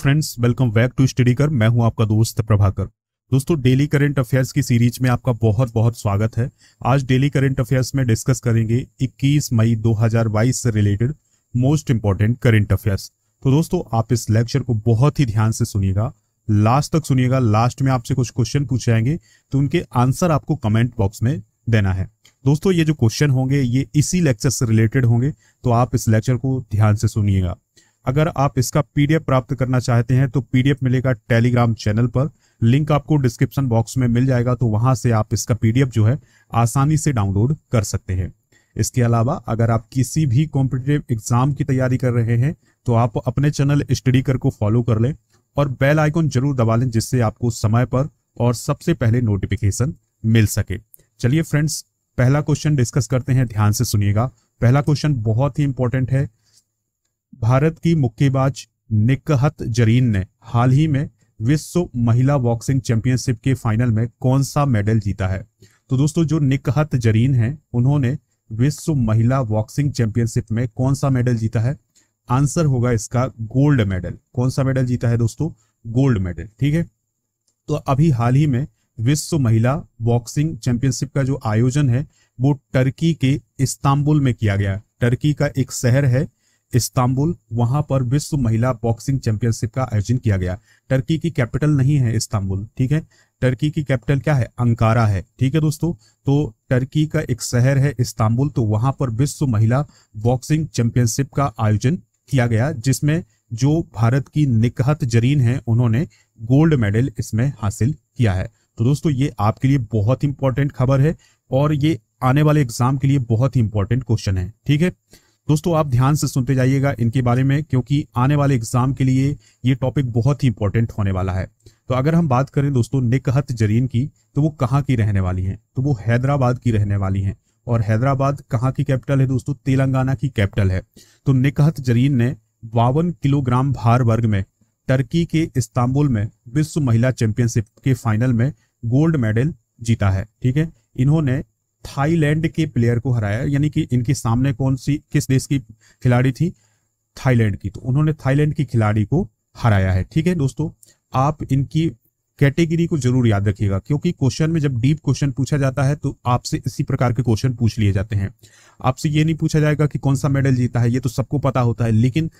friends welcome back to study कर मैं हूं आपका दोस्त प्रभाकर दोस्तों डेली करंट अफेयर्स की सीरीज में आपका बहुत बहुत स्वागत है आज डेली करंट अफेयर्स में डिस्कस करेंगे 21 मई 2022 से related most important current affairs तो दोस्तों आप इस लेक्चर को बहुत ही ध्यान से सुनिएगा लास्ट तक सुनिएगा लास्ट में आपसे कुछ क्वेश्चन पूछे जाएंगे तो उनके आंसर आपको कमेंट बॉक्स में देना है दोस्तों ये जो क्वेश्चन होंगे ये इसी लेक्चर से रिलेटेड होंगे तो आप इस लेक्चर को ध्यान से सुनिएगा अगर आप इसका पीडीएफ प्राप्त करना चाहते हैं तो पीडीएफ मिलेगा टेलीग्राम चैनल पर लिंक आपको डिस्क्रिप्शन बॉक्स में मिल जाएगा तो वहां से आप इसका पीडीएफ जो है आसानी से डाउनलोड कर सकते हैं इसके अलावा अगर आप किसी भी कॉम्पिटेटिव एग्जाम की तैयारी कर रहे हैं तो आप अपने चैनल स्टडी कर को फॉलो कर लें और बेल आइकॉन जरूर दबा लें जिससे आपको समय पर और सबसे पहले नोटिफिकेशन मिल सके चलिए फ्रेंड्स पहला क्वेश्चन डिस्कस करते हैं ध्यान से सुनिएगा पहला क्वेश्चन बहुत ही इंपॉर्टेंट है भारत की मुक्केबाज निकहत जरीन ने हाल ही में विश्व महिला बॉक्सिंग चैंपियनशिप के फाइनल में कौन सा मेडल जीता है तो दोस्तों जो निकहत जरीन हैं उन्होंने विश्व महिला बॉक्सिंग चैंपियनशिप में कौन सा मेडल जीता है आंसर होगा इसका गोल्ड मेडल कौन सा मेडल जीता है दोस्तों गोल्ड मेडल ठीक है तो अभी हाल ही में विश्व महिला बॉक्सिंग चैंपियनशिप का जो आयोजन है वो टर्की के इस्तांबुल में किया गया टर्की का एक शहर है इस्तांबुल वहां पर विश्व महिला बॉक्सिंग चैंपियनशिप का आयोजन किया गया टर्की की कैपिटल नहीं है इस्तांबुल ठीक है टर्की की कैपिटल क्या है अंकारा है ठीक है दोस्तों तो टर्की का एक शहर है इस्तांबुल तो वहां पर विश्व महिला बॉक्सिंग चैंपियनशिप का आयोजन किया गया जिसमें जो भारत की निकहत जरीन है उन्होंने गोल्ड मेडल इसमें हासिल किया है तो दोस्तों ये आपके लिए बहुत इंपॉर्टेंट खबर है और ये आने वाले एग्जाम के लिए बहुत ही इंपॉर्टेंट क्वेश्चन है ठीक है दोस्तों आप ध्यान से सुनते जाइएगा इनके बारे में क्योंकि आने वाले एग्जाम के लिए ये टॉपिक बहुत ही इंपॉर्टेंट होने वाला है तो अगर हम बात करें दोस्तों निकहत जरीन की तो वो कहाँ की रहने वाली हैं तो वो हैदराबाद की रहने वाली हैं और हैदराबाद कहाँ की कैपिटल है दोस्तों तेलंगाना की कैपिटल है तो निकहत जरीन ने बावन किलोग्राम भार वर्ग में टर्की के इस्तांबुल में विश्व महिला चैंपियनशिप के फाइनल में गोल्ड मेडल जीता है ठीक है इन्होंने थाईलैंड के प्लेयर को हराया यानी कि इनके सामने कौन सी किस देश की खिलाड़ी थी थाईलैंड की तो उन्होंने थाईलैंड की खिलाड़ी को हराया है ठीक है दोस्तों आप इनकी कैटेगरी को जरूर याद रखिएगा क्योंकि क्वेश्चन में जब डीप क्वेश्चन पूछा जाता है तो आपसे इसी प्रकार के क्वेश्चन पूछ लिए जाते हैं आपसे ये नहीं पूछा जाएगा कि कौन सा मेडल जीता है ये तो सबको पता होता है लेकिन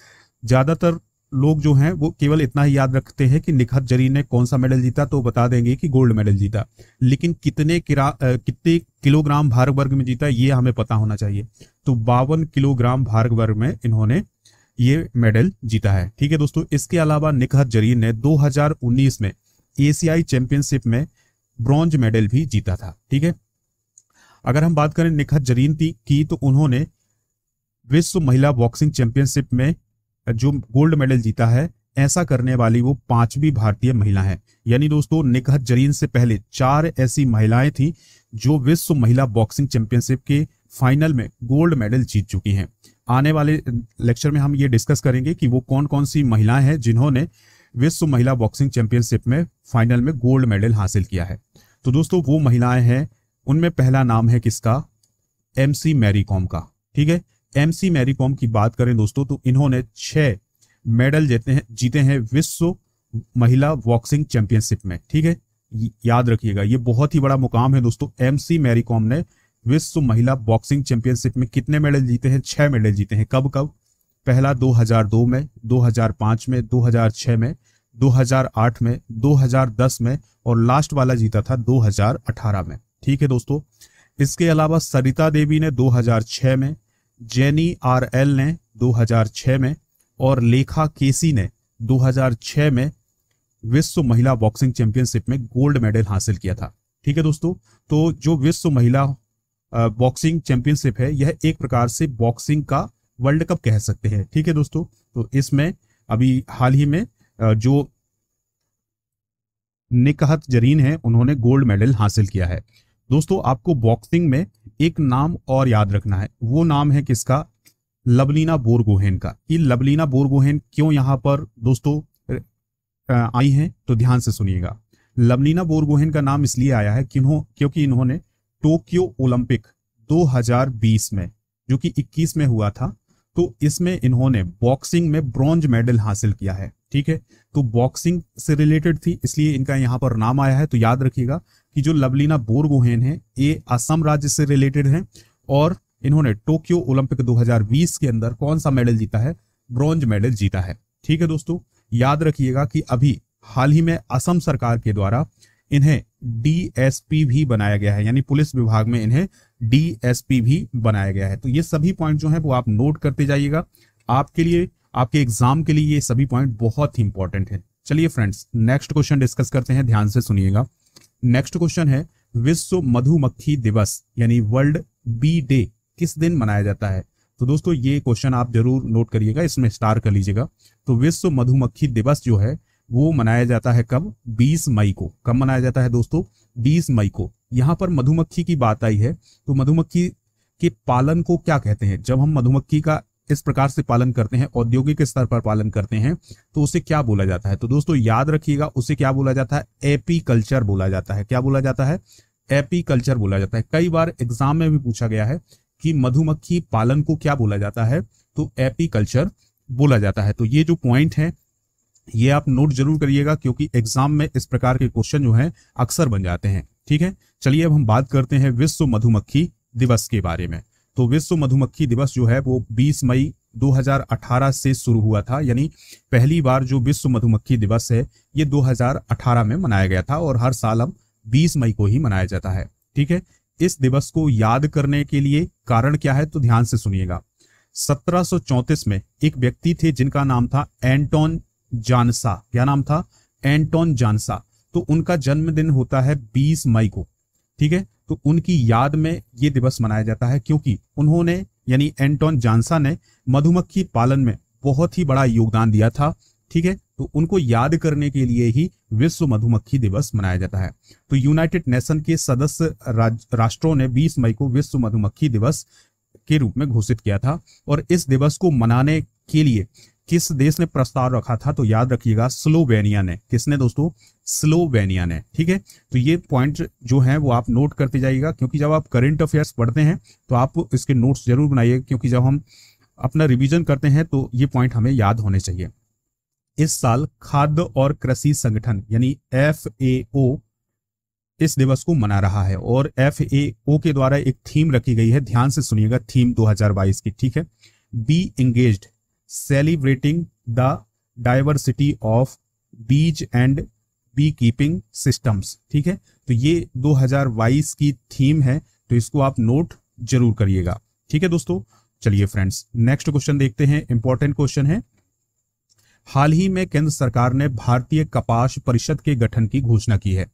ज्यादातर लोग जो हैं वो केवल इतना ही याद रखते हैं कि निखत जरी ने कौन सा मेडल जीता तो बता देंगे कि गोल्ड मेडल जीता लेकिन कितने किरा कितने किलोग्राम भार वर्ग में जीता ये हमें पता होना चाहिए तो बावन किलोग्राम भार वर्ग में इन्होंने ये मेडल जीता है ठीक है दोस्तों इसके अलावा निखत जरीन ने 2019 में एशियाई चैंपियनशिप में ब्रॉन्ज मेडल भी जीता था ठीक है अगर हम बात करें निखत जरीन की तो उन्होंने विश्व महिला बॉक्सिंग चैंपियनशिप में जो गोल्ड मेडल जीता है ऐसा करने वाली वो पांचवी भारतीय महिला है यानी दोस्तों निकहत जरीन से पहले चार ऐसी महिलाएं थी जो विश्व महिला बॉक्सिंग चैंपियनशिप के फाइनल में गोल्ड मेडल जीत चुकी हैं आने वाले लेक्चर में हम ये डिस्कस करेंगे कि वो कौन कौन सी महिलाएं हैं जिन्होंने विश्व महिला बॉक्सिंग चैंपियनशिप में फाइनल में गोल्ड मेडल हासिल किया है तो दोस्तों वो महिलाएं हैं उनमें पहला नाम है किसका एम सी मैरी कॉम का ठीक है एमसी कॉम की बात करें दोस्तों तो इन्होंने छह मेडल जीते हैं जीते हैं विश्व महिला बॉक्सिंग चैंपियनशिप में ठीक है याद रखिएगा ये बहुत ही बड़ा मुकाम है दोस्तों एमसी मैरीकॉम ने विश्व महिला बॉक्सिंग चैंपियनशिप में कितने मेडल जीते हैं छह मेडल जीते हैं कब कब पहला 2002 में 2005 में 2006 में 2008 में 2010 में और लास्ट वाला जीता था 2018 में ठीक है दोस्तों इसके अलावा सरिता देवी ने 2006 में जेनी आर एल ने 2006 में और लेखा केसी ने 2006 में विश्व महिला बॉक्सिंग चैंपियनशिप में गोल्ड मेडल हासिल किया था ठीक है दोस्तों तो जो विश्व महिला बॉक्सिंग चैंपियनशिप है यह एक प्रकार से बॉक्सिंग का वर्ल्ड कप कह सकते हैं ठीक है दोस्तों तो इसमें अभी हाल ही में जो निकहत जरीन है उन्होंने गोल्ड मेडल हासिल किया है दोस्तों आपको बॉक्सिंग में एक नाम और याद रखना है वो नाम है किसका लवलीना बोरगोहेन का ये लवलीना बोरगोहेन क्यों यहाँ पर दोस्तों आई हैं तो ध्यान से सुनिएगा लवलीना बोरगोहेन का नाम इसलिए आया है किन्हों क्योंकि इन्होंने टोक्यो ओलंपिक 2020 में जो कि 21 में हुआ था तो इसमें इन्होंने बॉक्सिंग में ब्रॉन्ज मेडल हासिल किया है ठीक है तो बॉक्सिंग से रिलेटेड थी इसलिए इनका यहाँ पर नाम आया है तो याद रखिएगा कि जो लवलीना बोरगोहेन है ये असम राज्य से रिलेटेड है और इन्होंने टोक्यो ओलंपिक 2020 के अंदर कौन सा मेडल जीता है ब्रॉन्ज मेडल जीता है ठीक है दोस्तों याद रखिएगा कि अभी हाल ही में असम सरकार के द्वारा इन्हें डीएसपी भी बनाया गया है यानी पुलिस विभाग में इन्हें डीएसपी भी बनाया गया है तो ये सभी पॉइंट जो है वो आप नोट करते जाइएगा आपके लिए आपके एग्जाम के लिए ये सभी पॉइंट बहुत ही इंपॉर्टेंट है चलिए फ्रेंड्स नेक्स्ट क्वेश्चन डिस्कस करते हैं ध्यान से सुनिएगा नेक्स्ट क्वेश्चन है विश्व मधुमक्खी दिवस यानी वर्ल्ड बी डे किस दिन मनाया जाता है तो दोस्तों ये क्वेश्चन आप जरूर नोट करिएगा इसमें स्टार कर लीजिएगा तो विश्व मधुमक्खी दिवस जो है वो मनाया जाता है कब 20 मई को कब मनाया जाता है दोस्तों 20 मई को यहां पर मधुमक्खी की बात आई है तो मधुमक्खी के पालन को क्या कहते हैं जब हम मधुमक्खी का इस प्रकार से पालन करते हैं औद्योगिक स्तर पर पालन करते हैं तो उसे क्या बोला जाता है तो दोस्तों याद रखिएगा उसे क्या बोला जाता है एपी कल्चर बोला जाता है क्या बोला जाता है एपी कल्चर बोला जाता है कई बार एग्जाम में भी पूछा गया है कि मधुमक्खी पालन को क्या बोला जाता है तो एपी कल्चर बोला जाता है तो ये जो पॉइंट है ये आप नोट जरूर करिएगा क्योंकि एग्जाम में इस प्रकार के क्वेश्चन जो है अक्सर बन जाते हैं ठीक है चलिए अब हम बात करते हैं विश्व मधुमक्खी दिवस के बारे में तो विश्व मधुमक्खी दिवस जो है वो 20 मई 2018 से शुरू हुआ था यानी पहली बार जो विश्व मधुमक्खी दिवस है ये 2018 में मनाया गया था और हर साल अब 20 मई को ही मनाया जाता है ठीक है इस दिवस को याद करने के लिए कारण क्या है तो ध्यान से सुनिएगा सत्रह में एक व्यक्ति थे जिनका नाम था एंटोन जानसा क्या नाम था एंटोन जानसा तो उनका जन्मदिन होता है 20 मई को ठीक है तो उनकी याद में ये दिवस मनाया जाता है क्योंकि उन्होंने यानी एंटोन जानसा ने मधुमक्खी पालन में बहुत ही बड़ा योगदान दिया था ठीक है तो उनको याद करने के लिए ही विश्व मधुमक्खी दिवस मनाया जाता है तो यूनाइटेड नेशन के सदस्य राष्ट्रों ने 20 मई को विश्व मधुमक्खी दिवस के रूप में घोषित किया था और इस दिवस को मनाने के लिए किस देश ने प्रस्ताव रखा था तो याद रखिएगा स्लोवेनिया ने किसने दोस्तों स्लोवेनिया ने ठीक है तो ये पॉइंट जो है वो आप नोट करते जाइएगा क्योंकि जब आप करंट अफेयर्स पढ़ते हैं तो आप इसके नोट्स जरूर बनाइए क्योंकि जब हम अपना रिविजन करते हैं तो ये पॉइंट हमें याद होने चाहिए इस साल खाद्य और कृषि संगठन यानी एफ इस दिवस को मना रहा है और एफ के द्वारा एक थीम रखी गई है ध्यान से सुनिएगा थीम 2022 की ठीक है bee engage celebrating the diversity of bees and bee keeping systems ठीक है तो ये 2022 की थीम है तो इसको आप नोट जरूर करिएगा ठीक है दोस्तों चलिए फ्रेंड्स नेक्स्ट क्वेश्चन देखते हैं इंपॉर्टेंट क्वेश्चन है हाल ही में केंद्र सरकार ने भारतीय कपास परिषद के गठन की घोषणा की है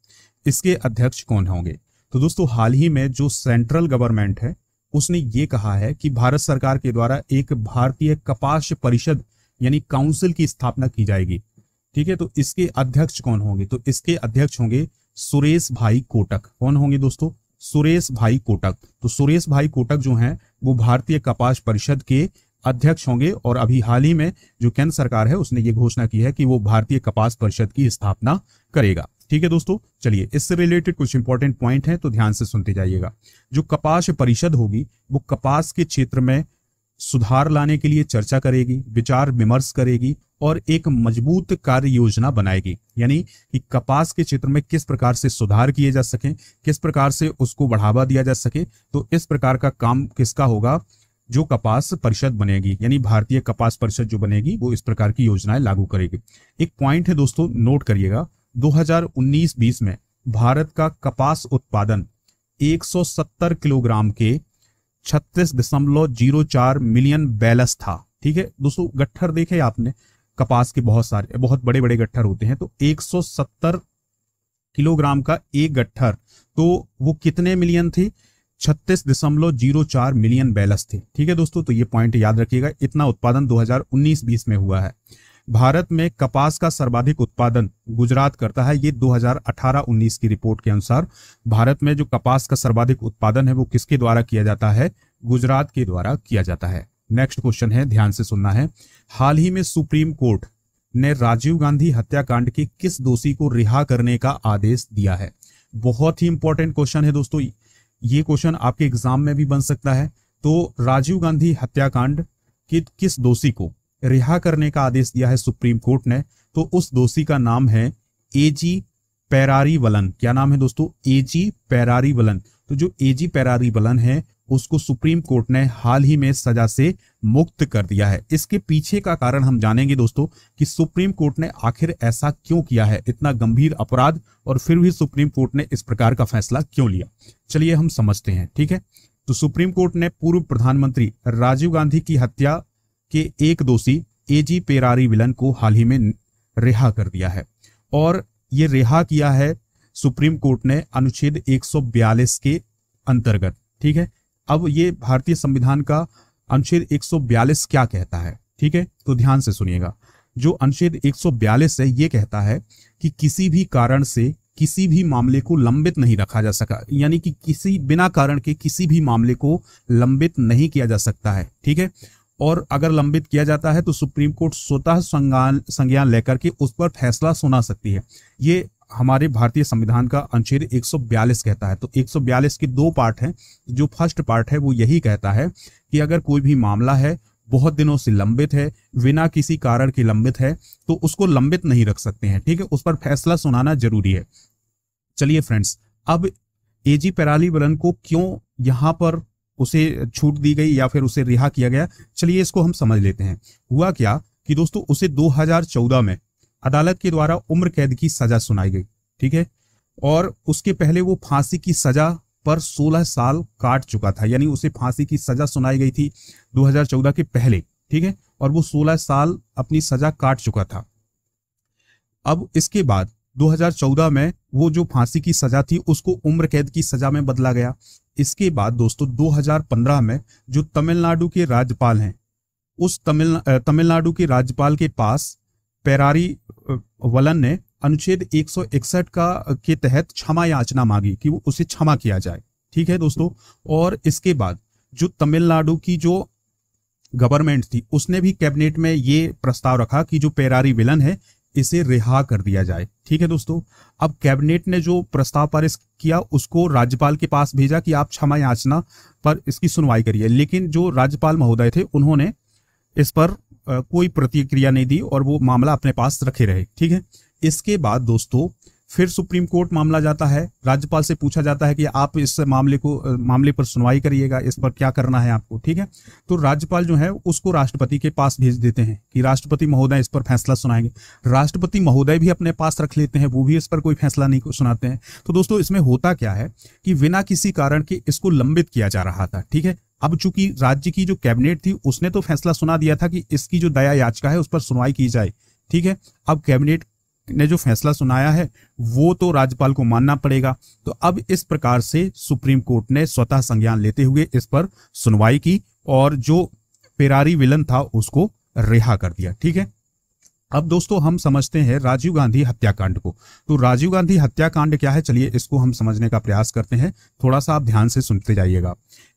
इसके अध्यक्ष कौन होंगे तो दोस्तों हाल ही में जो सेंट्रल गवर्नमेंट है उसने ये कहा है कि भारत सरकार के द्वारा एक भारतीय कपास परिषद यानी काउंसिल की स्थापना की जाएगी ठीक है तो इसके अध्यक्ष कौन होंगे तो इसके अध्यक्ष होंगे सुरेश भाई कोटक कौन होंगे दोस्तों सुरेश भाई कोटक तो सुरेश भाई कोटक जो हैं वो भारतीय कपास परिषद के अध्यक्ष होंगे और अभी हाल ही में जो केंद्र सरकार है उसने ये घोषणा की है कि वो भारतीय कपास परिषद की स्थापना करेगा ठीक है दोस्तों चलिए इससे रिलेटेड कुछ इंपॉर्टेंट पॉइंट हैं तो ध्यान से सुनते जाइएगा जो कपास परिषद होगी वो कपास के क्षेत्र में सुधार लाने के लिए चर्चा करेगी विचार विमर्श करेगी और एक मजबूत कार्य योजना बनाएगी यानी कि कपास के क्षेत्र में किस प्रकार से सुधार किए जा सके किस प्रकार से उसको बढ़ावा दिया जा सके तो इस प्रकार का काम किसका होगा जो कपास परिषद बनेगी यानी भारतीय कपास परिषद जो बनेगी वो इस प्रकार की योजनाएं लागू करेगी एक पॉइंट है दोस्तों नोट करिएगा 2019-20 में भारत का कपास उत्पादन 170 किलोग्राम के 36.04 मिलियन बैलस था ठीक है दोस्तों गट्ठर देखे आपने कपास के बहुत सारे बहुत बड़े बड़े गट्ठर होते हैं तो 170 किलोग्राम का एक गट्ठर तो वो कितने मिलियन थे छत्तीस दशमलव जीरो चार मिलियन बैलस थे ठीक है दोस्तों तो ये पॉइंट याद रखिएगा इतना उत्पादन 2019-20 में हुआ है भारत में कपास का सर्वाधिक उत्पादन गुजरात करता है ये 2018-19 की रिपोर्ट के अनुसार भारत में जो कपास का सर्वाधिक उत्पादन है वो किसके द्वारा किया जाता है गुजरात के द्वारा किया जाता है नेक्स्ट क्वेश्चन है ध्यान से सुनना है हाल ही में सुप्रीम कोर्ट ने राजीव गांधी हत्याकांड के किस दोषी को रिहा करने का आदेश दिया है बहुत ही इंपॉर्टेंट क्वेश्चन है दोस्तों ये क्वेश्चन आपके एग्जाम में भी बन सकता है तो राजीव गांधी हत्याकांड के किस दोषी को रिहा करने का आदेश दिया है सुप्रीम कोर्ट ने तो उस दोषी का नाम है ए जी पैरारी वलन क्या नाम है दोस्तों एजी पैरारी वलन तो जो ए जी पैरारी वलन है उसको सुप्रीम कोर्ट ने हाल ही में सजा से मुक्त कर दिया है इसके पीछे का कारण हम जानेंगे दोस्तों कि सुप्रीम कोर्ट ने आखिर ऐसा क्यों किया है इतना गंभीर अपराध और फिर भी सुप्रीम कोर्ट ने इस प्रकार का फैसला क्यों लिया चलिए हम समझते हैं ठीक है तो सुप्रीम कोर्ट ने पूर्व प्रधानमंत्री राजीव गांधी की हत्या के एक दोषी एजी पेरारी विलन को हाल ही में रिहा कर दिया है और ये रिहा किया है सुप्रीम कोर्ट ने अनुच्छेद 142 के अंतर्गत ठीक है अब ये भारतीय संविधान का अनुच्छेद 142 क्या कहता है ठीक है तो ध्यान से सुनिएगा जो अनुच्छेद 142 है ये कहता है कि किसी भी कारण से किसी भी मामले को लंबित नहीं रखा जा सका यानी कि किसी बिना कारण के किसी भी मामले को लंबित नहीं किया जा सकता है ठीक है और अगर लंबित किया जाता है तो सुप्रीम कोर्ट स्वतः संज्ञान संज्ञान लेकर के उस पर फैसला सुना सकती है ये हमारे भारतीय संविधान का अनुच्छेद 142 कहता है तो 142 के दो पार्ट हैं जो फर्स्ट पार्ट है वो यही कहता है कि अगर कोई भी मामला है बहुत दिनों से लंबित है बिना किसी कारण के लंबित है तो उसको लंबित नहीं रख सकते हैं ठीक है उस पर फैसला सुनाना जरूरी है चलिए फ्रेंड्स अब एजी पैराली वलन को क्यों यहाँ पर उसे छूट दी गई या फिर उसे रिहा किया गया चलिए इसको हम समझ लेते हैं हुआ क्या कि दोस्तों उसे 2014 में अदालत के द्वारा उम्र कैद की सजा सुनाई गई ठीक है और उसके पहले वो फांसी की सजा पर 16 साल काट चुका था यानी उसे फांसी की सजा सुनाई गई थी 2014 के पहले ठीक है और वो 16 साल अपनी सजा काट चुका था अब इसके बाद 2014 में वो जो फांसी की सजा थी उसको उम्र कैद की सजा में बदला गया इसके बाद दोस्तों 2015 में जो तमिलनाडु के राज्यपाल हैं उस तमिल तमिलनाडु के राज्यपाल के पास पेरारी वलन ने अनुच्छेद 161 का के तहत क्षमा याचना मांगी कि वो उसे क्षमा किया जाए ठीक है दोस्तों और इसके बाद जो तमिलनाडु की जो गवर्नमेंट थी उसने भी कैबिनेट में ये प्रस्ताव रखा कि जो पेरारी विलन है इसे रिहा कर दिया जाए ठीक है दोस्तों अब कैबिनेट ने जो प्रस्ताव पारित किया उसको राज्यपाल के पास भेजा कि आप क्षमा याचना पर इसकी सुनवाई करिए लेकिन जो राज्यपाल महोदय थे उन्होंने इस पर कोई प्रतिक्रिया नहीं दी और वो मामला अपने पास रखे रहे ठीक है इसके बाद दोस्तों फिर सुप्रीम कोर्ट मामला जाता है राज्यपाल से पूछा जाता है कि आप इस मामले को मामले पर सुनवाई करिएगा इस पर क्या करना है आपको ठीक है तो राज्यपाल जो है उसको राष्ट्रपति के पास भेज देते हैं कि राष्ट्रपति महोदय इस पर फैसला सुनाएंगे राष्ट्रपति महोदय भी अपने पास रख लेते हैं वो भी इस पर कोई फैसला नहीं सुनाते हैं तो दोस्तों इसमें होता क्या है कि बिना किसी कारण के इसको लंबित किया जा रहा था ठीक है अब चूंकि राज्य की जो कैबिनेट थी उसने तो फैसला सुना दिया था कि इसकी जो दया याचिका है उस पर सुनवाई की जाए ठीक है अब कैबिनेट ने जो फैसला सुनाया है वो तो राज्यपाल को मानना पड़ेगा तो अब इस प्रकार से सुप्रीम कोर्ट ने स्वतः संज्ञान लेते हुए इस पर सुनवाई की और जो पेरारी विलन था उसको रिहा कर दिया ठीक है अब दोस्तों हम समझते हैं राजीव गांधी हत्याकांड को तो राजीव गांधी हत्याकांड क्या है चलिए इसको हम समझने का प्रयास करते हैं थोड़ा सा आप ध्यान से सुनते जाइएगा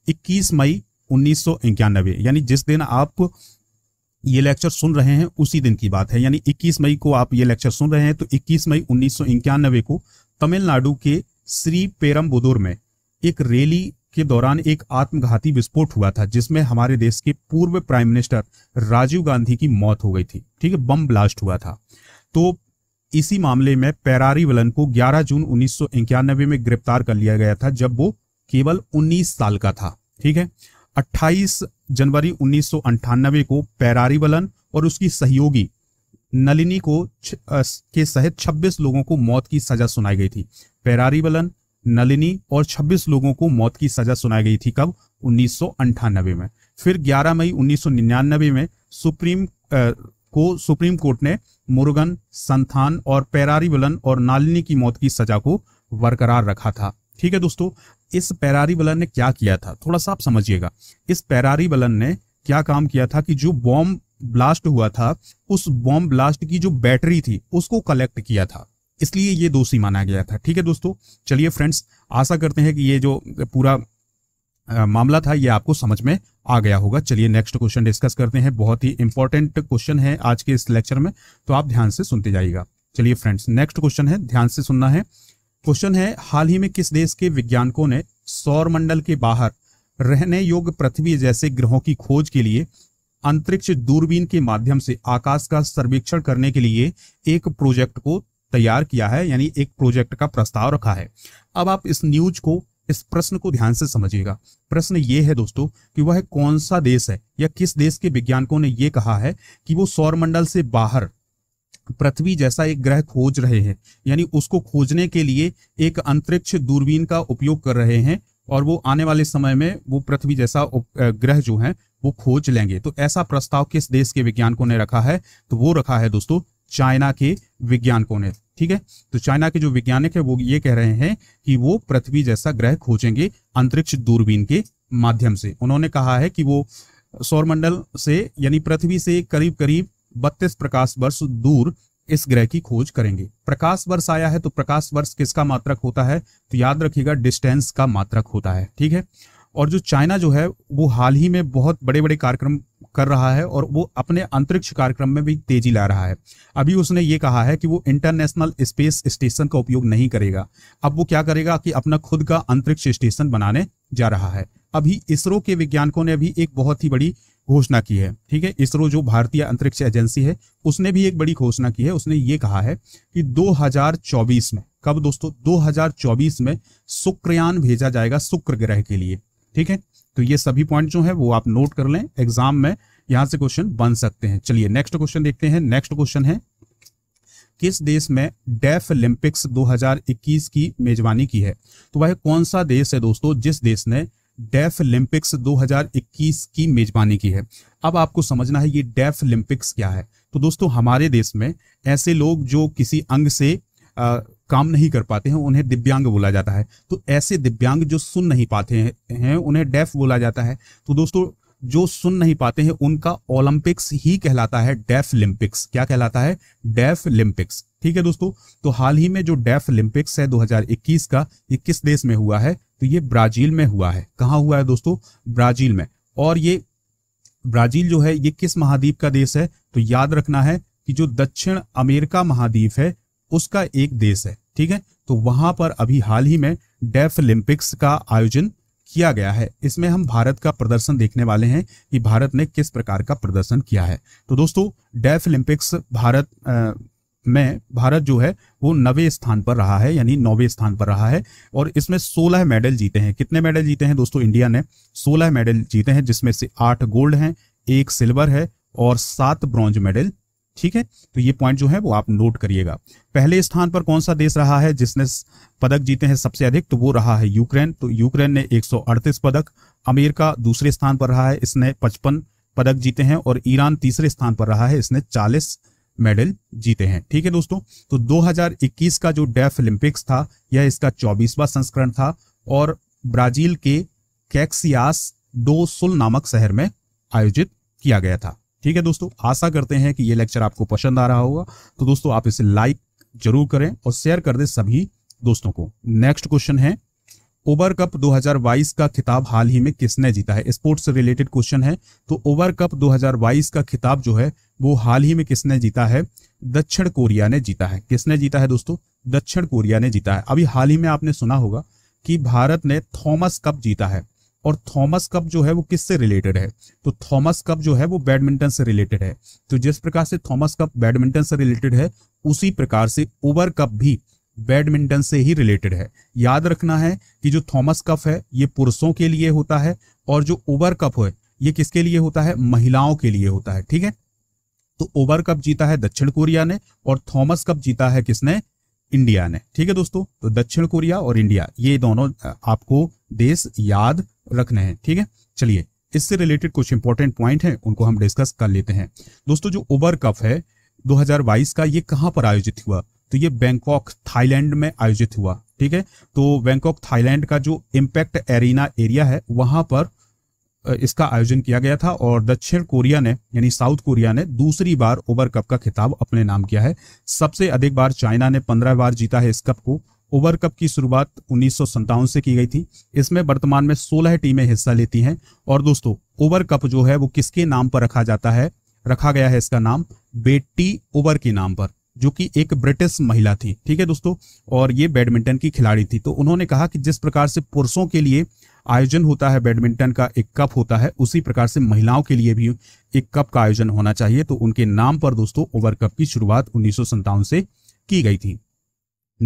21 मई उन्नीस यानी जिस दिन आप ये लेक्चर सुन रहे हैं उसी दिन की बात है यानी 21 मई को आप ये लेक्चर सुन रहे हैं तो 21 मई उन्नीस को तमिलनाडु के श्री पेरम्बुदूर में एक रैली के दौरान एक आत्मघाती विस्फोट हुआ था जिसमें हमारे देश के पूर्व प्राइम मिनिस्टर राजीव गांधी की मौत हो गई थी ठीक है बम ब्लास्ट हुआ था तो इसी मामले में पैरारी वलन को 11 जून उन्नीस में गिरफ्तार कर लिया गया था जब वो केवल 19 साल का था ठीक है 28 जनवरी उन्नीस को पैरारी बलन और उसकी सहयोगी नलिनी को के सहित 26 लोगों को मौत की सजा सुनाई गई थी पैरारी बलन नलिनी और 26 लोगों को मौत की सजा सुनाई गई थी कब उन्नीस में फिर 11 मई 1999 में सुप्रीम आ, को सुप्रीम कोर्ट ने मुर्गन संथान और पैरारी बलन और नालिनी की मौत की सजा को बरकरार रखा था ठीक है दोस्तों इस पैरारी बलन ने क्या किया था थोड़ा सा आप समझिएगा इस पैरारी बलन ने क्या काम किया था कि जो बॉम्ब ब्लास्ट हुआ था उस बॉम्ब ब्लास्ट की जो बैटरी थी उसको कलेक्ट किया था इसलिए ये दोषी माना गया था ठीक है दोस्तों चलिए फ्रेंड्स आशा करते हैं कि ये जो पूरा मामला था ये आपको समझ में आ गया होगा चलिए नेक्स्ट क्वेश्चन डिस्कस करते हैं बहुत ही इंपॉर्टेंट क्वेश्चन है आज के इस लेक्चर में तो आप ध्यान से सुनते जाइएगा चलिए फ्रेंड्स नेक्स्ट क्वेश्चन है ध्यान से सुनना है क्वेश्चन है हाल ही में किस देश के वैज्ञानिकों ने सौर मंडल के बाहर रहने योग्य पृथ्वी जैसे ग्रहों की खोज के लिए अंतरिक्ष दूरबीन के माध्यम से आकाश का सर्वेक्षण करने के लिए एक प्रोजेक्ट को तैयार किया है यानी एक प्रोजेक्ट का प्रस्ताव रखा है अब आप इस न्यूज को इस प्रश्न को ध्यान से समझिएगा प्रश्न ये है दोस्तों कि वह कौन सा देश है या किस देश के वैज्ञानिकों ने यह कहा है कि वो सौर मंडल से बाहर पृथ्वी जैसा एक ग्रह खोज रहे हैं यानी उसको खोजने के लिए एक अंतरिक्ष दूरबीन का उपयोग कर रहे हैं और वो आने वाले समय में वो पृथ्वी जैसा ग्रह जो है वो खोज लेंगे तो ऐसा प्रस्ताव किस देश के वैज्ञानिकों ने रखा है तो वो रखा है दोस्तों चाइना के वैज्ञानिकों ने ठीक है तो चाइना के जो वैज्ञानिक है वो ये कह रहे हैं कि वो पृथ्वी जैसा ग्रह खोजेंगे अंतरिक्ष दूरबीन के माध्यम से उन्होंने कहा है कि वो सौरमंडल से यानी पृथ्वी से करीब करीब बत्तीस प्रकाश वर्ष दूर इस ग्रह की खोज करेंगे प्रकाश वर्ष आया है तो प्रकाश वर्ष किसका मात्रक होता है तो याद रखिएगा डिस्टेंस का मात्रक होता है ठीक है और जो चाइना जो है वो हाल ही में बहुत बड़े बड़े कार्यक्रम कर रहा है और वो अपने अंतरिक्ष कार्यक्रम में भी तेजी ला रहा है अभी उसने ये कहा है कि वो इंटरनेशनल स्पेस स्टेशन का उपयोग नहीं करेगा अब वो क्या करेगा कि अपना खुद का अंतरिक्ष स्टेशन बनाने जा रहा है अभी इसरो के वैज्ञानिकों ने भी एक बहुत ही बड़ी घोषणा की है ठीक है इसरो जो भारतीय अंतरिक्ष एजेंसी है उसने भी एक बड़ी घोषणा की है उसने ये कहा है कि 2024 में कब दोस्तों 2024 में शुक्रयान भेजा जाएगा शुक्र ग्रह के लिए ठीक है तो ये सभी पॉइंट जो है वो आप नोट कर लें एग्जाम में यहां से क्वेश्चन बन सकते हैं चलिए नेक्स्ट क्वेश्चन देखते हैं नेक्स्ट क्वेश्चन है किस देश में डेफ ओलंपिक्स 2021 की मेजबानी की है तो वह कौन सा देश है दोस्तों जिस देश ने डेफ ओलंपिक्स 2021 की मेजबानी की है अब आपको समझना है ये डेफ ओलंपिक्स क्या है तो दोस्तों हमारे देश में ऐसे लोग जो किसी अंग से आ, काम नहीं कर पाते हैं उन्हें दिव्यांग बोला जाता है तो ऐसे दिव्यांग जो सुन नहीं पाते हैं उन्हें डेफ बोला जाता है तो दोस्तों जो सुन नहीं पाते हैं उनका ओलंपिक्स ही कहलाता है डेफ ओलंपिक्स क्या कहलाता है डेफ ओलंपिक्स ठीक है दोस्तों तो हाल ही में जो डेफ ओलंपिक्स है 2021 का ये किस देश में हुआ है तो ये ब्राजील में हुआ है कहाँ हुआ है दोस्तों ब्राजील में और ये ब्राजील जो है ये किस महाद्वीप का देश है तो याद रखना है कि जो दक्षिण अमेरिका महाद्वीप है उसका एक देश है ठीक है तो वहां पर अभी हाल ही में डेफ ओलंपिक्स का आयोजन किया गया है इसमें हम भारत का प्रदर्शन देखने वाले हैं कि भारत ने किस प्रकार का प्रदर्शन किया है तो दोस्तों डेफ ओलंपिक्स भारत आ, में भारत जो है वो नवे स्थान पर रहा है यानी नौवे स्थान पर रहा है और इसमें सोलह मेडल जीते हैं कितने मेडल जीते हैं दोस्तों इंडिया ने सोलह मेडल जीते हैं जिसमें से आठ गोल्ड हैं एक सिल्वर है और सात ब्रॉन्ज मेडल ठीक है तो ये पॉइंट जो है वो आप नोट करिएगा पहले स्थान पर कौन सा देश रहा है जिसने पदक जीते हैं सबसे अधिक तो वो रहा है यूक्रेन तो यूक्रेन ने 138 पदक अमेरिका दूसरे स्थान पर रहा है इसने 55 पदक जीते हैं और ईरान तीसरे स्थान पर रहा है इसने 40 मेडल जीते हैं ठीक है दोस्तों तो 2021 का जो डेफ ओलंपिक्स था यह इसका चौबीसवा संस्करण था और ब्राजील के कैक्सियास डोसुल नामक शहर में आयोजित किया गया था ठीक है दोस्तों आशा करते हैं कि ये लेक्चर आपको पसंद आ रहा होगा तो दोस्तों आप इसे लाइक जरूर करें और शेयर कर दें सभी दोस्तों को नेक्स्ट क्वेश्चन है ओवर कप 2022 का खिताब हाल ही में किसने जीता है स्पोर्ट्स से रिलेटेड क्वेश्चन है तो ओवर कप 2022 का खिताब जो है वो हाल ही में किसने जीता है दक्षिण कोरिया ने जीता है किसने जीता है दोस्तों दक्षिण कोरिया ने जीता है अभी हाल ही में आपने सुना होगा कि भारत ने थॉमस कप जीता है और थॉमस कप जो है वो किससे रिलेटेड है तो थॉमस कप जो है वो बैडमिंटन से रिलेटेड है तो जिस प्रकार से थॉमस कप बैडमिंटन से रिलेटेड है उसी प्रकार से ओवर कप भी बैडमिंटन से ही रिलेटेड है याद रखना है कि जो थॉमस कप है ये पुरुषों के लिए होता है और जो ओवर कप है ये किसके लिए होता है महिलाओं के लिए होता है ठीक है तो ओवर कप जीता है दक्षिण कोरिया ने और थॉमस कप जीता है किसने इंडिया ने ठीक है दोस्तों तो दक्षिण कोरिया और इंडिया ये दोनों आपको देश याद रखना है ठीक है चलिए इससे रिलेटेड कुछ इंपॉर्टेंट पॉइंट हैं उनको हम डिस्कस कर लेते हैं दोस्तों जो ओबर कप है 2022 का ये कहां पर आयोजित हुआ तो ये बैंकॉक थाईलैंड में आयोजित हुआ ठीक है तो बैंकॉक थाईलैंड का जो इम्पैक्ट एरिना एरिया है वहां पर इसका आयोजन किया गया था और दक्षिण कोरिया ने यानी साउथ कोरिया ने दूसरी बार ओबर कप का खिताब अपने नाम किया है सबसे अधिक बार चाइना ने पंद्रह बार जीता है इस कप को ओवर कप की शुरुआत उन्नीस से की गई थी इसमें वर्तमान में 16 टीमें हिस्सा लेती हैं और दोस्तों ओवर कप जो है वो किसके नाम पर रखा जाता है रखा गया है इसका नाम बेटी ओवर के नाम पर जो कि एक ब्रिटिश महिला थी ठीक है दोस्तों और ये बैडमिंटन की खिलाड़ी थी तो उन्होंने कहा कि जिस प्रकार से पुरुषों के लिए आयोजन होता है बैडमिंटन का एक कप होता है उसी प्रकार से महिलाओं के लिए भी एक कप का आयोजन होना चाहिए तो उनके नाम पर दोस्तों ओवर कप की शुरुआत उन्नीस से की गई थी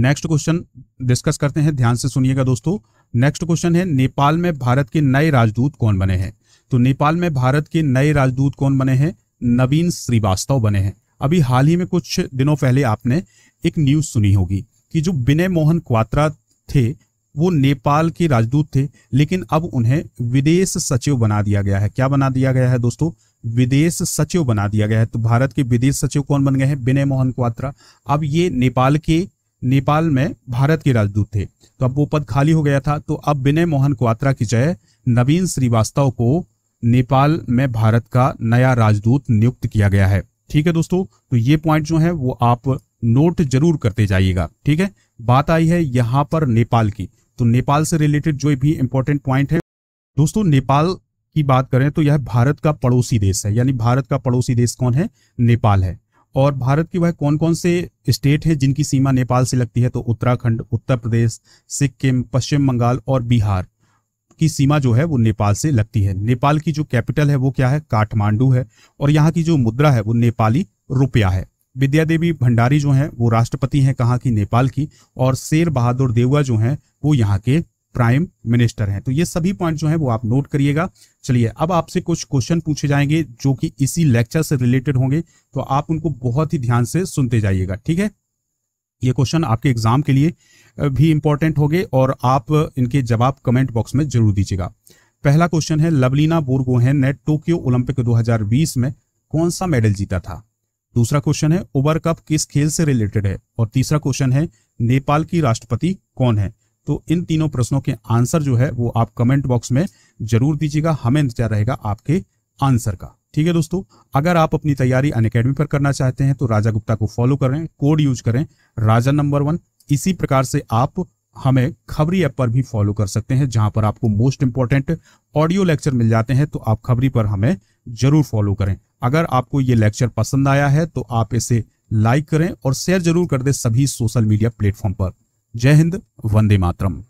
नेक्स्ट क्वेश्चन डिस्कस करते हैं ध्यान से सुनिएगा दोस्तों नेक्स्ट क्वेश्चन है नेपाल में भारत के नए राजदूत कौन बने हैं तो नेपाल में भारत के नए राजदूत कौन बने हैं नवीन श्रीवास्तव बने हैं अभी हाल ही में कुछ दिनों पहले आपने एक न्यूज सुनी होगी कि जो विनय मोहन क्वात्रा थे वो नेपाल के राजदूत थे लेकिन अब उन्हें विदेश सचिव बना दिया गया है क्या बना दिया गया है दोस्तों विदेश सचिव बना दिया गया है तो भारत के विदेश सचिव कौन बन गए हैं विनय मोहन क्वात्रा अब ये नेपाल के नेपाल में भारत के राजदूत थे तो अब वो पद खाली हो गया था तो अब विनय मोहन क्वात्रा की जय नवीन श्रीवास्तव को नेपाल में भारत का नया राजदूत नियुक्त किया गया है ठीक है दोस्तों तो ये पॉइंट जो है वो आप नोट जरूर करते जाइएगा ठीक है बात आई है यहां पर नेपाल की तो नेपाल से रिलेटेड जो भी इंपॉर्टेंट पॉइंट है दोस्तों नेपाल की बात करें तो यह भारत का पड़ोसी देश है यानी भारत का पड़ोसी देश कौन है नेपाल है और भारत के वह कौन कौन से स्टेट हैं जिनकी सीमा नेपाल से लगती है तो उत्तराखंड उत्तर प्रदेश सिक्किम पश्चिम बंगाल और बिहार की सीमा जो है वो नेपाल से लगती है नेपाल की जो कैपिटल है वो क्या है काठमांडू है और यहाँ की जो मुद्रा है वो नेपाली रुपया है विद्या देवी भंडारी जो हैं वो राष्ट्रपति हैं कहाँ की नेपाल की और शेर बहादुर देवा जो हैं वो यहाँ के प्राइम मिनिस्टर हैं तो ये सभी पॉइंट जो है वो आप नोट करिएगा चलिए अब आपसे कुछ क्वेश्चन पूछे जाएंगे जो कि इसी लेक्चर से रिलेटेड होंगे तो आप उनको बहुत ही ध्यान से सुनते जाइएगा ठीक है ये क्वेश्चन आपके एग्जाम के लिए भी इंपॉर्टेंट होंगे और आप इनके जवाब कमेंट बॉक्स में जरूर दीजिएगा पहला क्वेश्चन है लवलीना बोरगोहेन ने टोक्यो ओलंपिक 2020 में कौन सा मेडल जीता था दूसरा क्वेश्चन है ओवर कप किस खेल से रिलेटेड है और तीसरा क्वेश्चन है नेपाल की राष्ट्रपति कौन है तो इन तीनों प्रश्नों के आंसर जो है वो आप कमेंट बॉक्स में जरूर दीजिएगा हमें इंतजार रहेगा आपके आंसर का ठीक है दोस्तों अगर आप अपनी तैयारी अन पर करना चाहते हैं तो राजा गुप्ता को फॉलो करें कोड यूज करें राजा नंबर वन इसी प्रकार से आप हमें खबरी ऐप पर भी फॉलो कर सकते हैं जहां पर आपको मोस्ट इंपॉर्टेंट ऑडियो लेक्चर मिल जाते हैं तो आप खबरी पर हमें जरूर फॉलो करें अगर आपको ये लेक्चर पसंद आया है तो आप इसे लाइक करें और शेयर जरूर कर दें सभी सोशल मीडिया प्लेटफॉर्म पर जय हिंद वंदे मातरम